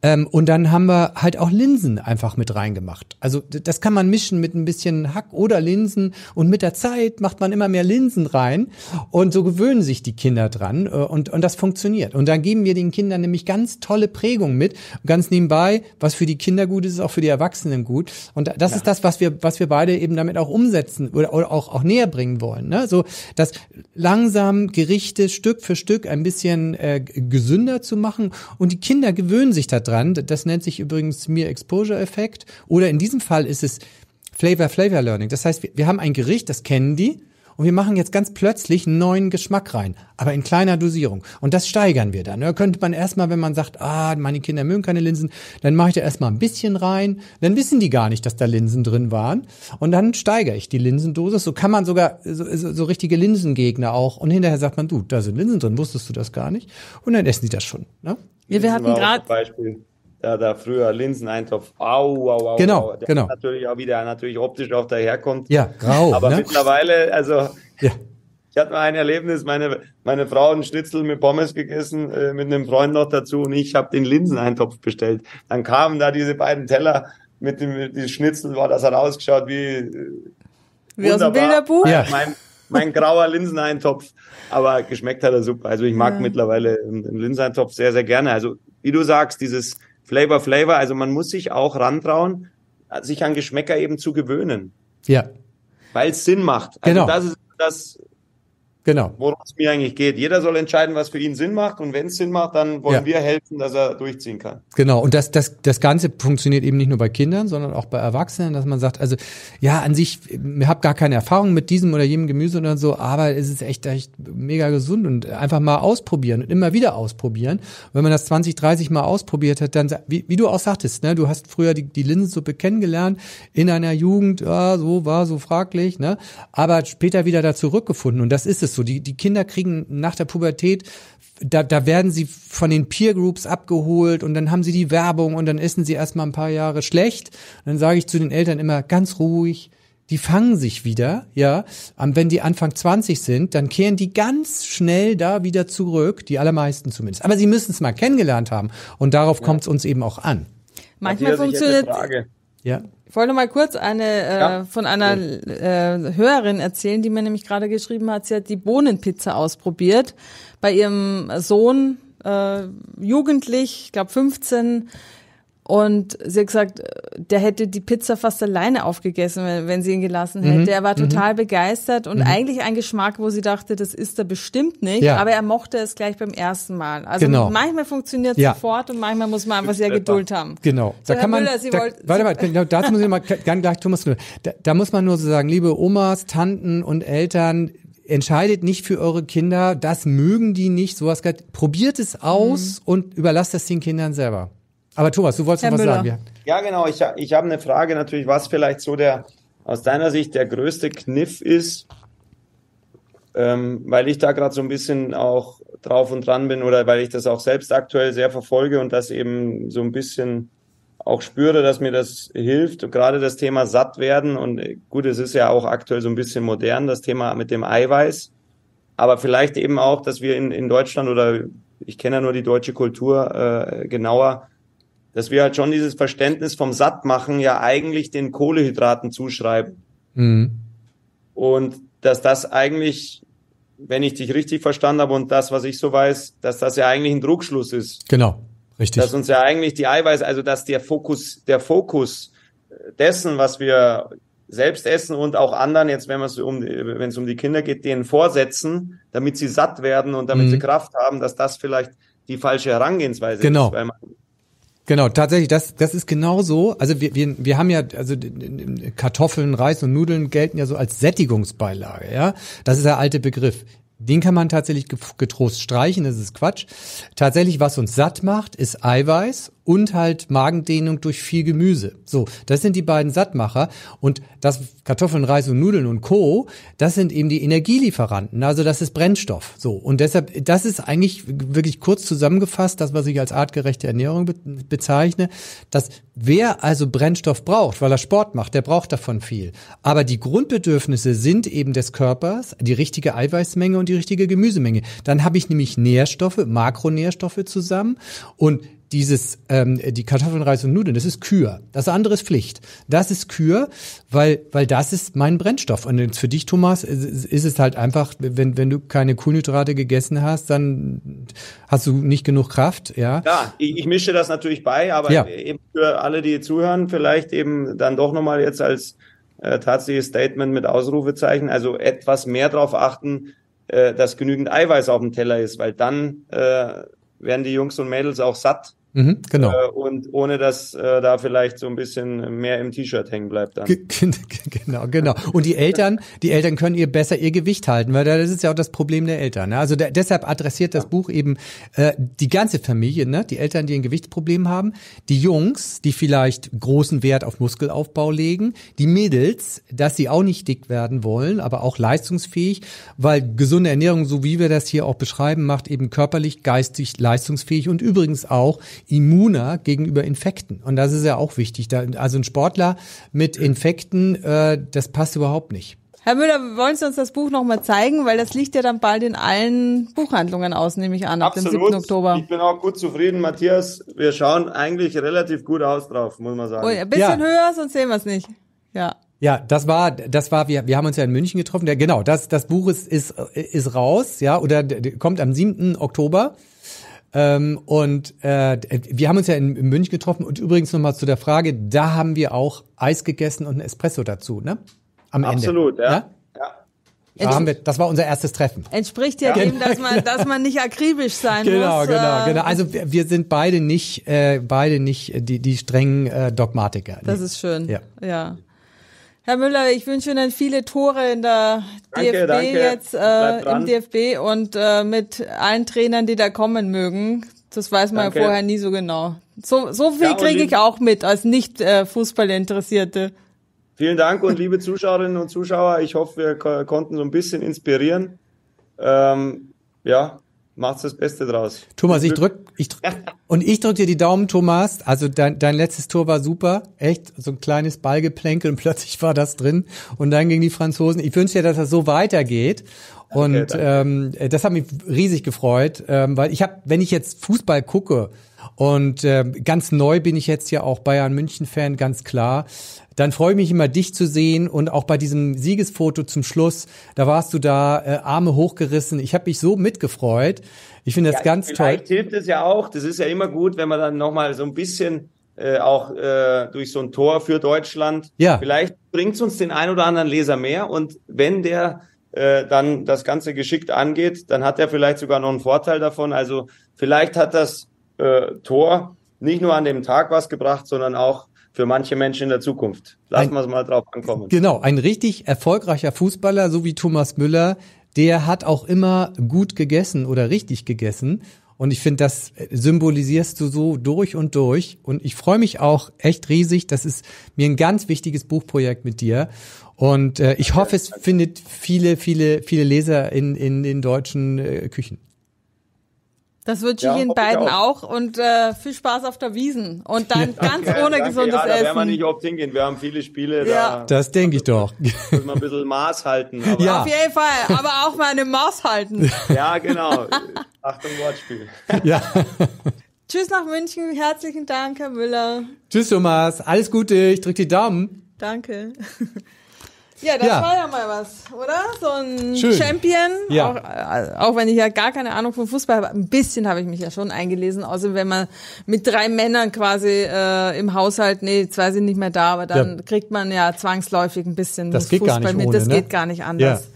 Ähm, und dann haben wir halt auch Linsen einfach mit reingemacht. Also das kann man mischen mit ein bisschen Hack oder Linsen und mit der Zeit macht man immer mehr Linsen rein und so gewöhnen sich die Kinder dran äh, und, und das funktioniert. Und dann geben wir den Kindern nämlich ganz tolle Prägung mit. Und ganz nebenbei, was für die Kinder gut ist, ist auch für die Erwachsenen gut. Und das ja. ist das, was wir, was wir beide eben damit auch umsetzen oder, oder auch, auch näher bringen wollen. Ne? So, dass langsam Gerichte Stück für Stück ein bisschen äh, gesünder zu machen. Und die Kinder gewöhnen sich daran. Das nennt sich übrigens Mere Exposure Effekt. Oder in diesem Fall ist es Flavor Flavor Learning. Das heißt, wir, wir haben ein Gericht, das kennen die und wir machen jetzt ganz plötzlich einen neuen Geschmack rein, aber in kleiner Dosierung. Und das steigern wir dann. Da könnte man erstmal, wenn man sagt, ah, meine Kinder mögen keine Linsen, dann mache ich da erstmal ein bisschen rein, dann wissen die gar nicht, dass da Linsen drin waren. Und dann steigere ich die Linsendosis. So kann man sogar so, so, so richtige Linsengegner auch. Und hinterher sagt man, du, da sind Linsen drin, wusstest du das gar nicht? Und dann essen die das schon. Ne? Ja, wir hatten gerade da, da früher Linseneintopf, au, au, au. Genau, au, der genau. Natürlich auch wieder natürlich optisch auch daherkommt. Ja, grau. Aber ne? mittlerweile, also ja. ich hatte mal ein Erlebnis, meine, meine Frau einen Schnitzel mit Pommes gegessen, äh, mit einem Freund noch dazu und ich habe den Linseneintopf bestellt. Dann kamen da diese beiden Teller mit dem, mit dem Schnitzel, war das hat ausgeschaut wie... Äh, wie wunderbar. aus dem Bilderbuch? Ja. Mein, mein grauer Linseneintopf. Aber geschmeckt hat er super. Also ich mag ja. mittlerweile einen Linseneintopf sehr, sehr gerne. Also wie du sagst, dieses Flavor Flavor. Also man muss sich auch rantrauen, sich an Geschmäcker eben zu gewöhnen. Ja. Weil es Sinn macht. Also genau. das ist das Genau. Worum es mir eigentlich geht. Jeder soll entscheiden, was für ihn Sinn macht. Und wenn es Sinn macht, dann wollen ja. wir helfen, dass er durchziehen kann. Genau. Und das, das, das Ganze funktioniert eben nicht nur bei Kindern, sondern auch bei Erwachsenen, dass man sagt, also ja, an sich, ich habe gar keine Erfahrung mit diesem oder jenem Gemüse oder so, aber es ist echt, echt mega gesund und einfach mal ausprobieren und immer wieder ausprobieren. Und wenn man das 20, 30 Mal ausprobiert hat, dann, wie, wie du auch sagtest, ne, du hast früher die, die Linsensuppe kennengelernt, in einer Jugend, ja, so war so fraglich, ne, aber später wieder da zurückgefunden. Und das ist es ist so. Die, die Kinder kriegen nach der Pubertät, da, da werden sie von den Peer Groups abgeholt und dann haben sie die Werbung und dann essen sie erstmal ein paar Jahre schlecht. Und dann sage ich zu den Eltern immer ganz ruhig, die fangen sich wieder, ja. Wenn die Anfang 20 sind, dann kehren die ganz schnell da wieder zurück, die allermeisten zumindest. Aber sie müssen es mal kennengelernt haben und darauf ja. kommt es uns eben auch an. Manchmal funktioniert. Ja. Ich wollte mal kurz eine äh, ja. von einer äh, Hörerin erzählen, die mir nämlich gerade geschrieben hat, sie hat die Bohnenpizza ausprobiert bei ihrem Sohn, äh, jugendlich, ich glaube 15 und sie hat gesagt, äh, der hätte die Pizza fast alleine aufgegessen, wenn, wenn sie ihn gelassen hätte. Mhm. Er war mhm. total mhm. begeistert und mhm. eigentlich ein Geschmack, wo sie dachte, das ist er bestimmt nicht, ja. aber er mochte es gleich beim ersten Mal. Also genau. manchmal funktioniert es ja. sofort und manchmal muss man einfach sehr Geduld haben. Genau. So, da Herr kann Müller, man, sie da, wollt, warte mal, genau, dazu muss ich mal ganz gleich Thomas Müller. Da, da muss man nur so sagen, liebe Omas, Tanten und Eltern, entscheidet nicht für eure Kinder, das mögen die nicht, sowas. Probiert es aus mhm. und überlasst das den Kindern selber. Aber Thomas, du wolltest Herr noch was Müller. sagen. Ja, genau. Ich, ich habe eine Frage natürlich, was vielleicht so der, aus deiner Sicht der größte Kniff ist, ähm, weil ich da gerade so ein bisschen auch drauf und dran bin oder weil ich das auch selbst aktuell sehr verfolge und das eben so ein bisschen auch spüre, dass mir das hilft. gerade das Thema satt werden und äh, gut, es ist ja auch aktuell so ein bisschen modern, das Thema mit dem Eiweiß. Aber vielleicht eben auch, dass wir in, in Deutschland oder ich kenne ja nur die deutsche Kultur äh, genauer, dass wir halt schon dieses Verständnis vom Sattmachen ja eigentlich den Kohlehydraten zuschreiben. Mhm. Und dass das eigentlich, wenn ich dich richtig verstanden habe und das, was ich so weiß, dass das ja eigentlich ein Druckschluss ist. Genau, richtig. Dass uns ja eigentlich die Eiweiß, also dass der Fokus, der Fokus dessen, was wir selbst essen und auch anderen, jetzt wenn es um, wenn es um die Kinder geht, denen vorsetzen, damit sie satt werden und damit mhm. sie Kraft haben, dass das vielleicht die falsche Herangehensweise genau. ist. Genau Genau, tatsächlich, das, das ist genau so. Also wir, wir, wir haben ja, also Kartoffeln, Reis und Nudeln gelten ja so als Sättigungsbeilage, ja. Das ist der alte Begriff. Den kann man tatsächlich getrost streichen, das ist Quatsch. Tatsächlich, was uns satt macht, ist Eiweiß und halt Magendehnung durch viel Gemüse. So, das sind die beiden Sattmacher und das Kartoffeln, Reis und Nudeln und Co, das sind eben die Energielieferanten, also das ist Brennstoff. So, und deshalb das ist eigentlich wirklich kurz zusammengefasst, das was ich als artgerechte Ernährung bezeichne, dass wer also Brennstoff braucht, weil er Sport macht, der braucht davon viel, aber die Grundbedürfnisse sind eben des Körpers, die richtige Eiweißmenge und die richtige Gemüsemenge. Dann habe ich nämlich Nährstoffe, Makronährstoffe zusammen und dieses, ähm, die Kartoffeln, Reis und Nudeln, das ist Kür. Das andere ist Pflicht. Das ist Kür, weil, weil das ist mein Brennstoff. Und für dich, Thomas, ist, ist es halt einfach, wenn, wenn du keine Kohlenhydrate gegessen hast, dann hast du nicht genug Kraft, ja? Ja, ich, ich mische das natürlich bei, aber ja. eben für alle, die zuhören, vielleicht eben dann doch nochmal jetzt als äh, tatsächliches Statement mit Ausrufezeichen, also etwas mehr darauf achten, äh, dass genügend Eiweiß auf dem Teller ist, weil dann äh, werden die Jungs und Mädels auch satt Mhm, genau. Äh, und ohne dass äh, da vielleicht so ein bisschen mehr im T-Shirt hängen bleibt dann. genau, genau. Und die Eltern, die Eltern können ihr besser ihr Gewicht halten, weil das ist ja auch das Problem der Eltern. Ne? Also da, deshalb adressiert das ja. Buch eben äh, die ganze Familie, ne? die Eltern, die ein Gewichtsproblem haben, die Jungs, die vielleicht großen Wert auf Muskelaufbau legen, die Mädels, dass sie auch nicht dick werden wollen, aber auch leistungsfähig, weil gesunde Ernährung, so wie wir das hier auch beschreiben, macht eben körperlich, geistig leistungsfähig und übrigens auch immuner gegenüber Infekten. Und das ist ja auch wichtig. Da, also ein Sportler mit Infekten, äh, das passt überhaupt nicht. Herr Müller, wollen Sie uns das Buch nochmal zeigen? Weil das liegt ja dann bald in allen Buchhandlungen aus, nehme ich an, ab Absolut. dem 7. Oktober. Ich bin auch gut zufrieden, Matthias. Wir schauen eigentlich relativ gut aus drauf, muss man sagen. Oh, ein bisschen ja. höher, sonst sehen wir es nicht. Ja. Ja, das war, das war, wir, wir haben uns ja in München getroffen. Ja, genau, das, das Buch ist, ist, ist raus, ja, oder kommt am 7. Oktober. Ähm, und äh, wir haben uns ja in, in München getroffen und übrigens nochmal zu der Frage, da haben wir auch Eis gegessen und ein Espresso dazu, ne? Am Ende. Absolut, ja? ja? Da haben wir, das war unser erstes Treffen. Entspricht ja, ja. Genau. dem, dass man, dass man nicht akribisch sein genau, muss. Genau, genau, genau. Also wir, wir, sind beide nicht, äh, beide nicht die, die strengen äh, Dogmatiker. Das nee. ist schön. Ja. ja. Herr Müller, ich wünsche Ihnen viele Tore in der danke, DFB danke. jetzt, äh, im DFB und äh, mit allen Trainern, die da kommen mögen. Das weiß man danke. ja vorher nie so genau. So, so viel ja, kriege ich auch mit als nicht äh, Fußballinteressierte. Vielen Dank und liebe Zuschauerinnen und Zuschauer, ich hoffe, wir konnten so ein bisschen inspirieren. Ähm, ja, machst das Beste draus. Thomas, ich drück, ich drück, und ich drück dir die Daumen, Thomas. Also dein, dein letztes Tor war super. Echt, so ein kleines Ballgeplänkel und plötzlich war das drin. Und dann gegen die Franzosen. Ich wünsche dir, dass das so weitergeht. Und okay, Ähm, das hat mich riesig gefreut, ähm, weil ich habe, wenn ich jetzt Fußball gucke, und äh, ganz neu bin ich jetzt ja auch Bayern München-Fan, ganz klar. Dann freue ich mich immer, dich zu sehen. Und auch bei diesem Siegesfoto zum Schluss, da warst du da, äh, Arme hochgerissen. Ich habe mich so mitgefreut. Ich finde das ja, ganz toll. Vielleicht hilft es ja auch. Das ist ja immer gut, wenn man dann nochmal so ein bisschen äh, auch äh, durch so ein Tor für Deutschland. Ja. Vielleicht bringt es uns den ein oder anderen Leser mehr. Und wenn der äh, dann das Ganze geschickt angeht, dann hat er vielleicht sogar noch einen Vorteil davon. Also vielleicht hat das äh, Tor nicht nur an dem Tag was gebracht, sondern auch für manche Menschen in der Zukunft. Lassen wir es mal drauf ankommen. Genau, ein richtig erfolgreicher Fußballer, so wie Thomas Müller, der hat auch immer gut gegessen oder richtig gegessen. Und ich finde, das symbolisierst du so durch und durch. Und ich freue mich auch echt riesig. Das ist mir ein ganz wichtiges Buchprojekt mit dir. Und äh, ich hoffe, es findet viele, viele, viele Leser in, in den deutschen äh, Küchen. Das wünsche ich ja, Ihnen beiden auch. auch. und äh, viel Spaß auf der Wiesen und dann ganz ja, ohne danke. gesundes ja, da Essen. Da werden wir nicht oft hingehen. Wir haben viele Spiele. Ja. Da, das denke ich doch. Müssen wir ein bisschen Maß halten. ja. Auf jeden Fall, aber auch mal eine Maß halten. ja, genau. Achtung, Wortspiel. ja. Tschüss nach München. Herzlichen Dank, Herr Müller. Tschüss, Thomas. Alles Gute. Ich drücke die Daumen. Danke. Ja, das ja. war ja mal was, oder? So ein Schön. Champion. Ja. Auch, äh, auch, wenn ich ja gar keine Ahnung von Fußball habe. Ein bisschen habe ich mich ja schon eingelesen. Außer wenn man mit drei Männern quasi äh, im Haushalt, nee, zwei sind nicht mehr da, aber dann ja. kriegt man ja zwangsläufig ein bisschen das Fußball mit. Ohne, das ne? geht gar nicht anders. Ja.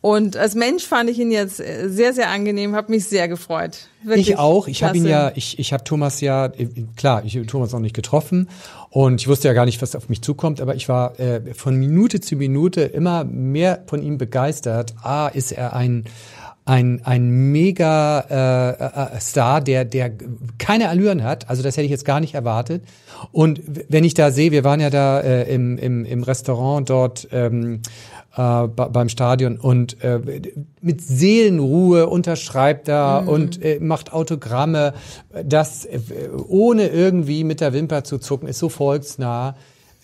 Und als Mensch fand ich ihn jetzt äh, sehr, sehr angenehm, habe mich sehr gefreut. Wirklich ich auch. Ich habe ihn ja, ich, ich habe Thomas ja, äh, klar, ich habe Thomas noch nicht getroffen und ich wusste ja gar nicht, was auf mich zukommt, aber ich war äh, von Minute zu Minute immer mehr von ihm begeistert. Ah, ist er ein ein, ein mega äh, äh, äh, Star, der, der keine Allüren hat. Also das hätte ich jetzt gar nicht erwartet. Und wenn ich da sehe, wir waren ja da äh, im, im, im Restaurant dort ähm, äh, beim Stadion und äh, mit Seelenruhe unterschreibt da mhm. und äh, macht Autogramme. Das äh, ohne irgendwie mit der Wimper zu zucken, ist so volksnah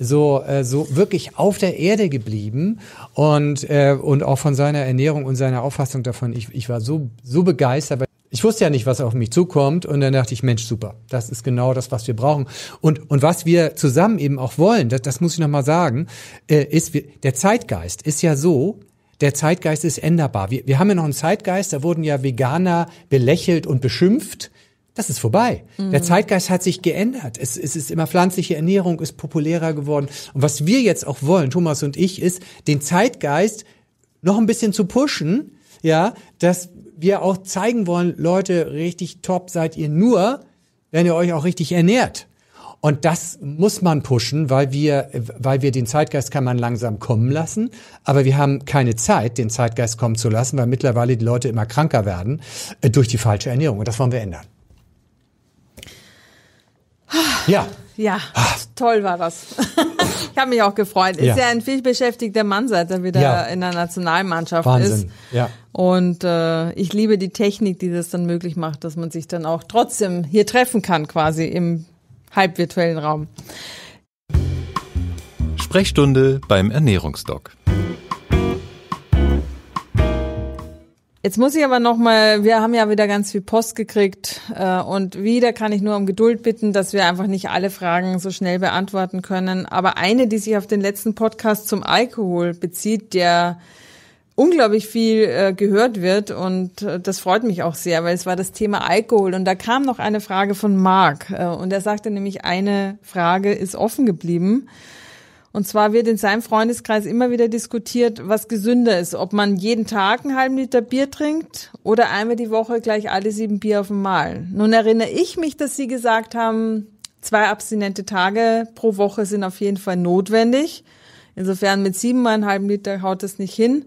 so äh, so wirklich auf der Erde geblieben und äh, und auch von seiner Ernährung und seiner Auffassung davon ich, ich war so so begeistert ich wusste ja nicht, was auf mich zukommt. Und dann dachte ich, Mensch, super, das ist genau das, was wir brauchen. Und, und was wir zusammen eben auch wollen, das, das muss ich nochmal sagen, äh, ist, wir, der Zeitgeist ist ja so, der Zeitgeist ist änderbar. Wir, wir haben ja noch einen Zeitgeist, da wurden ja Veganer belächelt und beschimpft. Das ist vorbei. Mhm. Der Zeitgeist hat sich geändert. Es, es ist immer pflanzliche Ernährung, ist populärer geworden. Und was wir jetzt auch wollen, Thomas und ich, ist, den Zeitgeist noch ein bisschen zu pushen, ja, dass wir auch zeigen wollen, Leute, richtig top seid ihr nur, wenn ihr euch auch richtig ernährt. Und das muss man pushen, weil wir, weil wir den Zeitgeist kann man langsam kommen lassen. Aber wir haben keine Zeit, den Zeitgeist kommen zu lassen, weil mittlerweile die Leute immer kranker werden äh, durch die falsche Ernährung. Und das wollen wir ändern. Ja. Ja, Ach. toll war das. ich habe mich auch gefreut. Ist ja. ja ein vielbeschäftigter Mann, seit er wieder ja. in der Nationalmannschaft Wahnsinn. ist. Ja. Und äh, ich liebe die Technik, die das dann möglich macht, dass man sich dann auch trotzdem hier treffen kann, quasi im halbvirtuellen Raum. Sprechstunde beim Ernährungsdoc. Jetzt muss ich aber nochmal, wir haben ja wieder ganz viel Post gekriegt äh, und wieder kann ich nur um Geduld bitten, dass wir einfach nicht alle Fragen so schnell beantworten können. Aber eine, die sich auf den letzten Podcast zum Alkohol bezieht, der unglaublich viel äh, gehört wird und äh, das freut mich auch sehr, weil es war das Thema Alkohol und da kam noch eine Frage von Marc äh, und er sagte nämlich, eine Frage ist offen geblieben und zwar wird in seinem Freundeskreis immer wieder diskutiert, was gesünder ist, ob man jeden Tag einen halben Liter Bier trinkt oder einmal die Woche gleich alle sieben Bier auf einmal. Nun erinnere ich mich, dass Sie gesagt haben, zwei abstinente Tage pro Woche sind auf jeden Fall notwendig. Insofern mit siebenmal einen halben Liter haut das nicht hin.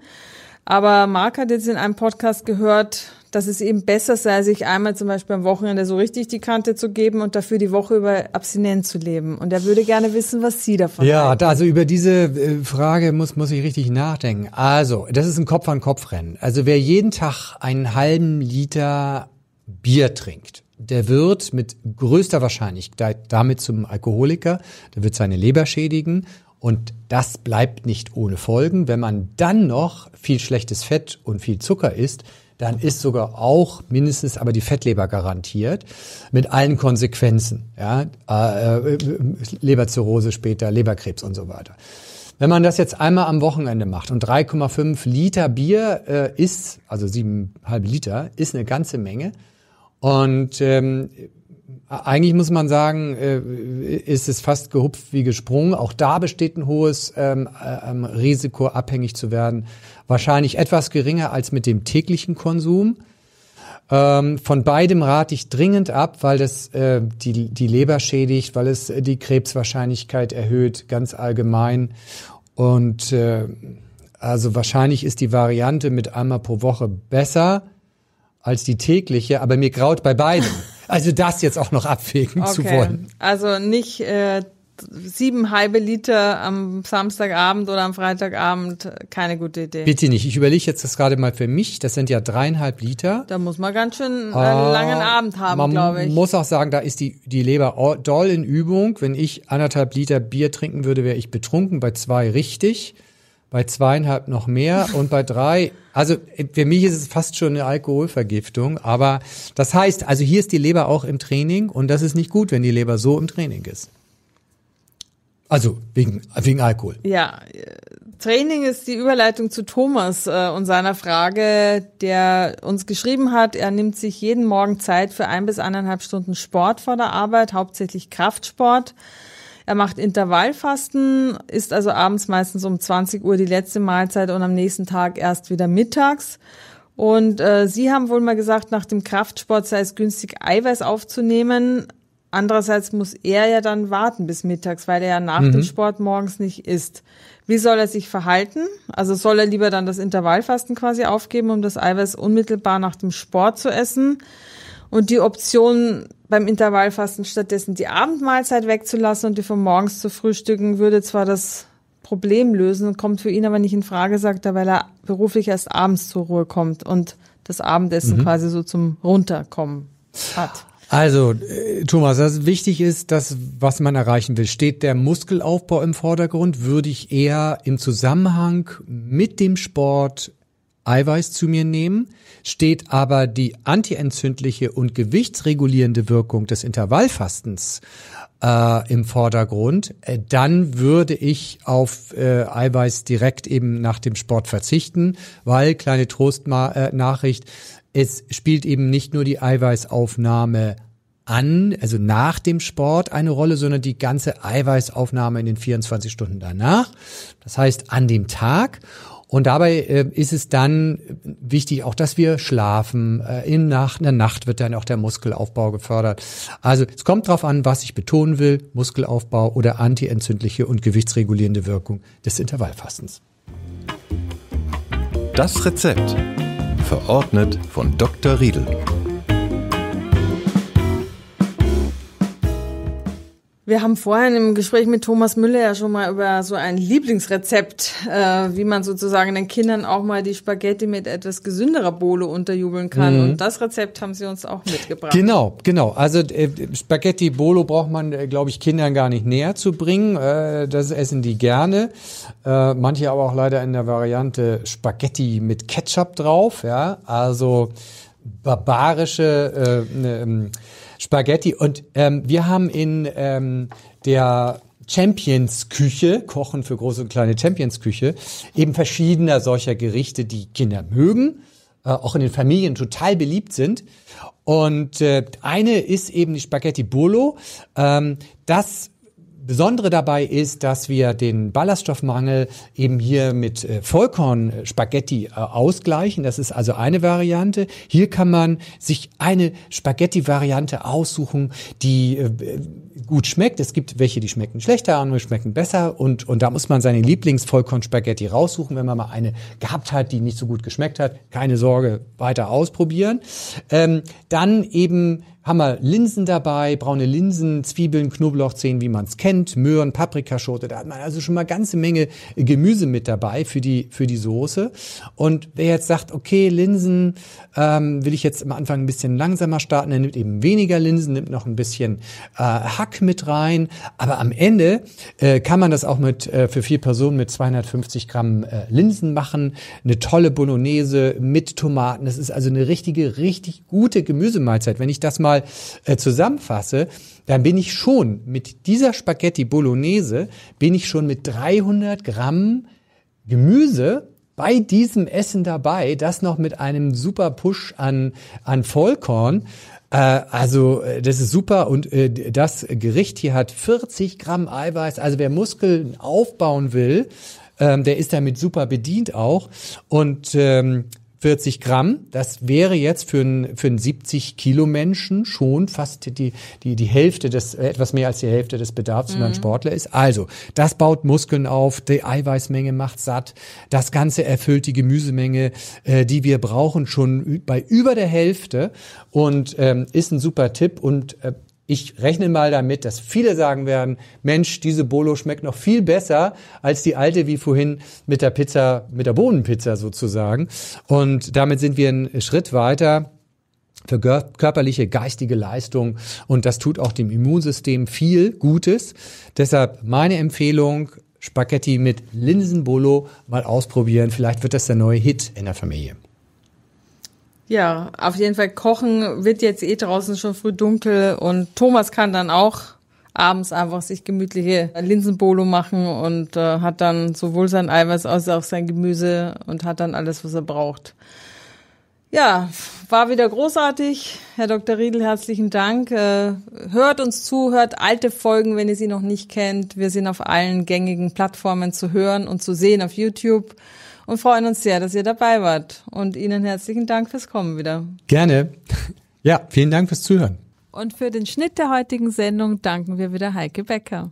Aber Mark hat jetzt in einem Podcast gehört, dass es eben besser sei, sich einmal zum Beispiel am Wochenende so richtig die Kante zu geben und dafür die Woche über abstinent zu leben. Und er würde gerne wissen, was Sie davon ja, halten. Ja, also über diese äh, Frage muss, muss ich richtig nachdenken. Also, das ist ein Kopf-an-Kopf-Rennen. Also wer jeden Tag einen halben Liter Bier trinkt, der wird mit größter Wahrscheinlichkeit damit zum Alkoholiker, der wird seine Leber schädigen und das bleibt nicht ohne Folgen. Wenn man dann noch viel schlechtes Fett und viel Zucker isst, dann ist sogar auch mindestens aber die Fettleber garantiert mit allen Konsequenzen, ja, äh, äh, Leberzirrhose später, Leberkrebs und so weiter. Wenn man das jetzt einmal am Wochenende macht und 3,5 Liter Bier äh, ist, also 7,5 Liter, ist eine ganze Menge. Und ähm, eigentlich muss man sagen, äh, ist es fast gehupft wie gesprungen. Auch da besteht ein hohes ähm, äh, ähm, Risiko, abhängig zu werden. Wahrscheinlich etwas geringer als mit dem täglichen Konsum. Ähm, von beidem rate ich dringend ab, weil das äh, die, die Leber schädigt, weil es die Krebswahrscheinlichkeit erhöht, ganz allgemein. Und äh, also wahrscheinlich ist die Variante mit einmal pro Woche besser als die tägliche, aber mir graut bei beiden. Also das jetzt auch noch abwägen okay. zu wollen. Also nicht äh, sieben halbe Liter am Samstagabend oder am Freitagabend, keine gute Idee. Bitte nicht. Ich überlege jetzt das gerade mal für mich. Das sind ja dreieinhalb Liter. Da muss man ganz schön äh, einen ah, langen Abend haben, glaube ich. Man muss auch sagen, da ist die, die Leber doll in Übung. Wenn ich anderthalb Liter Bier trinken würde, wäre ich betrunken. Bei zwei richtig bei zweieinhalb noch mehr und bei drei, also für mich ist es fast schon eine Alkoholvergiftung, aber das heißt, also hier ist die Leber auch im Training und das ist nicht gut, wenn die Leber so im Training ist. Also wegen, wegen Alkohol. Ja, Training ist die Überleitung zu Thomas äh, und seiner Frage, der uns geschrieben hat, er nimmt sich jeden Morgen Zeit für ein bis eineinhalb Stunden Sport vor der Arbeit, hauptsächlich Kraftsport. Er macht Intervallfasten, isst also abends meistens um 20 Uhr die letzte Mahlzeit und am nächsten Tag erst wieder mittags. Und äh, Sie haben wohl mal gesagt, nach dem Kraftsport sei es günstig, Eiweiß aufzunehmen. Andererseits muss er ja dann warten bis mittags, weil er ja nach mhm. dem Sport morgens nicht isst. Wie soll er sich verhalten? Also soll er lieber dann das Intervallfasten quasi aufgeben, um das Eiweiß unmittelbar nach dem Sport zu essen? Und die Option, beim Intervallfasten stattdessen die Abendmahlzeit wegzulassen und die von morgens zu frühstücken, würde zwar das Problem lösen und kommt für ihn aber nicht in Frage, sagt er, weil er beruflich erst abends zur Ruhe kommt und das Abendessen mhm. quasi so zum Runterkommen hat. Also, äh, Thomas, das wichtig ist, das, was man erreichen will. Steht der Muskelaufbau im Vordergrund, würde ich eher im Zusammenhang mit dem Sport Eiweiß zu mir nehmen, steht aber die antientzündliche und gewichtsregulierende Wirkung des Intervallfastens äh, im Vordergrund, äh, dann würde ich auf äh, Eiweiß direkt eben nach dem Sport verzichten, weil kleine Trostnachricht, äh, es spielt eben nicht nur die Eiweißaufnahme an, also nach dem Sport eine Rolle, sondern die ganze Eiweißaufnahme in den 24 Stunden danach. Das heißt an dem Tag. Und dabei äh, ist es dann wichtig, auch dass wir schlafen. Äh, in, Nacht, in der Nacht wird dann auch der Muskelaufbau gefördert. Also es kommt drauf an, was ich betonen will, Muskelaufbau oder antientzündliche und gewichtsregulierende Wirkung des Intervallfastens. Das Rezept. Verordnet von Dr. Riedel. Wir haben vorhin im Gespräch mit Thomas Müller ja schon mal über so ein Lieblingsrezept, äh, wie man sozusagen den Kindern auch mal die Spaghetti mit etwas gesünderer Bohle unterjubeln kann. Mhm. Und das Rezept haben sie uns auch mitgebracht. Genau, genau. Also äh, Spaghetti Bolo braucht man, äh, glaube ich, Kindern gar nicht näher zu bringen. Äh, das essen die gerne. Äh, manche aber auch leider in der Variante Spaghetti mit Ketchup drauf. Ja, also barbarische. Äh, ne, ähm, Spaghetti. Und ähm, wir haben in ähm, der Champions Küche, Kochen für große und kleine Champions Küche, eben verschiedener solcher Gerichte, die Kinder mögen, äh, auch in den Familien total beliebt sind. Und äh, eine ist eben die Spaghetti Bolo. Ähm, das Besondere dabei ist, dass wir den Ballaststoffmangel eben hier mit äh, Vollkornspaghetti äh, ausgleichen. Das ist also eine Variante. Hier kann man sich eine Spaghetti-Variante aussuchen, die äh, gut schmeckt. Es gibt welche, die schmecken schlechter, andere schmecken besser und, und da muss man seine Lieblingsvollkornspaghetti raussuchen, wenn man mal eine gehabt hat, die nicht so gut geschmeckt hat. Keine Sorge, weiter ausprobieren. Ähm, dann eben haben wir Linsen dabei, braune Linsen, Zwiebeln, Knoblauchzehen, wie man es kennt, Möhren, Paprikaschote. Da hat man also schon mal ganze Menge äh, Gemüse mit dabei für die, für die Soße. Und wer jetzt sagt, okay, Linsen ähm, will ich jetzt am Anfang ein bisschen langsamer starten, der nimmt eben weniger Linsen, nimmt noch ein bisschen äh, Hack mit rein. Aber am Ende äh, kann man das auch mit äh, für vier Personen mit 250 Gramm äh, Linsen machen. Eine tolle Bolognese mit Tomaten. Das ist also eine richtige, richtig gute Gemüsemahlzeit. Wenn ich das mal äh, zusammenfasse, dann bin ich schon mit dieser Spaghetti Bolognese bin ich schon mit 300 Gramm Gemüse bei diesem Essen dabei, das noch mit einem super Push an, an Vollkorn. Äh, also äh, das ist super und äh, das Gericht hier hat 40 Gramm Eiweiß. Also wer Muskeln aufbauen will, ähm, der ist damit super bedient auch. Und ähm, 40 Gramm. Das wäre jetzt für einen, für einen 70 Kilo Menschen schon fast die, die, die Hälfte des, äh, etwas mehr als die Hälfte des Bedarfs, wenn man ein mhm. Sportler ist. Also, das baut Muskeln auf, die Eiweißmenge macht satt, das Ganze erfüllt die Gemüsemenge, äh, die wir brauchen, schon bei über der Hälfte und ähm, ist ein super Tipp und äh, ich rechne mal damit, dass viele sagen werden, Mensch, diese Bolo schmeckt noch viel besser als die alte wie vorhin mit der Pizza, mit der Bohnenpizza sozusagen. Und damit sind wir einen Schritt weiter für körperliche, geistige Leistung und das tut auch dem Immunsystem viel Gutes. Deshalb meine Empfehlung, Spaghetti mit Linsenbolo mal ausprobieren. Vielleicht wird das der neue Hit in der Familie. Ja, auf jeden Fall kochen wird jetzt eh draußen schon früh dunkel und Thomas kann dann auch abends einfach sich gemütliche Linsenbolo machen und äh, hat dann sowohl sein Eiweiß als auch sein Gemüse und hat dann alles, was er braucht. Ja, war wieder großartig. Herr Dr. Riedel, herzlichen Dank. Äh, hört uns zu, hört alte Folgen, wenn ihr sie noch nicht kennt. Wir sind auf allen gängigen Plattformen zu hören und zu sehen auf YouTube und freuen uns sehr, dass ihr dabei wart. Und Ihnen herzlichen Dank fürs Kommen wieder. Gerne. Ja, vielen Dank fürs Zuhören. Und für den Schnitt der heutigen Sendung danken wir wieder Heike Becker.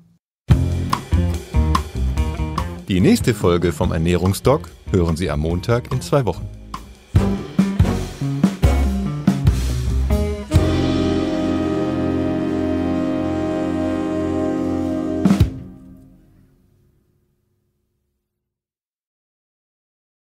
Die nächste Folge vom Ernährungsdoc hören Sie am Montag in zwei Wochen.